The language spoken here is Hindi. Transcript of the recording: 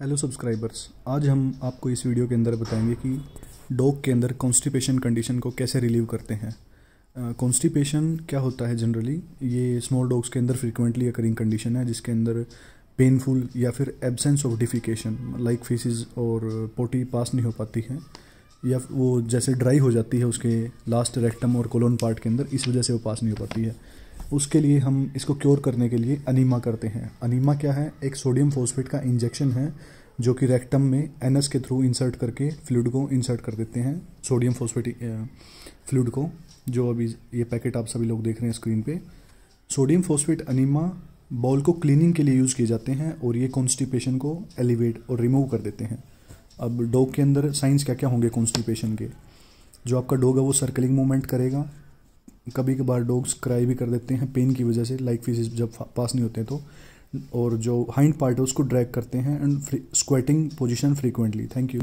हेलो सब्सक्राइबर्स आज हम आपको इस वीडियो के अंदर बताएंगे कि डॉग के अंदर कॉन्स्टिपेशन कंडीशन को कैसे रिलीव करते हैं कॉन्स्टिपेशन uh, क्या होता है जनरली ये स्मॉल डॉग्स के अंदर फ्रिक्वेंटली अकरिंग कंडीशन है जिसके अंदर पेनफुल या फिर absence of defecation like faeces और पोटी पास नहीं हो पाती है या वो जैसे ड्राई हो जाती है उसके लास्ट रेक्टम और कोलोन पार्ट के अंदर इस वजह से वो पास नहीं हो पाती है उसके लिए हम इसको क्योर करने के लिए अनीमा करते हैं अनीमा क्या है एक सोडियम फोस्फेट का इंजेक्शन है जो कि रेक्टम में एनस के थ्रू इंसर्ट करके फ्लूड को इंसर्ट कर देते हैं सोडियम फोस्फेट फ्लूड को जो अभी ये पैकेट आप सभी लोग देख रहे हैं स्क्रीन पे सोडियम फोस्फेट अनिमा बॉल को क्लीनिंग के लिए यूज़ किए जाते हैं और ये कॉन्स्टिपेशन को एलिवेट और रिमूव कर देते हैं अब डॉग के अंदर साइंस क्या क्या होंगे कॉन्स्टिपेशन के जो आपका डॉग है वो सर्कलिंग मूवमेंट करेगा कभी कभार डॉग्स क्राई भी कर देते हैं पेन की वजह से लाइक फीसिस जब पास नहीं होते हैं तो और जो हाइंड पार्ट है उसको ड्रैग करते हैं and squatting position frequently thank you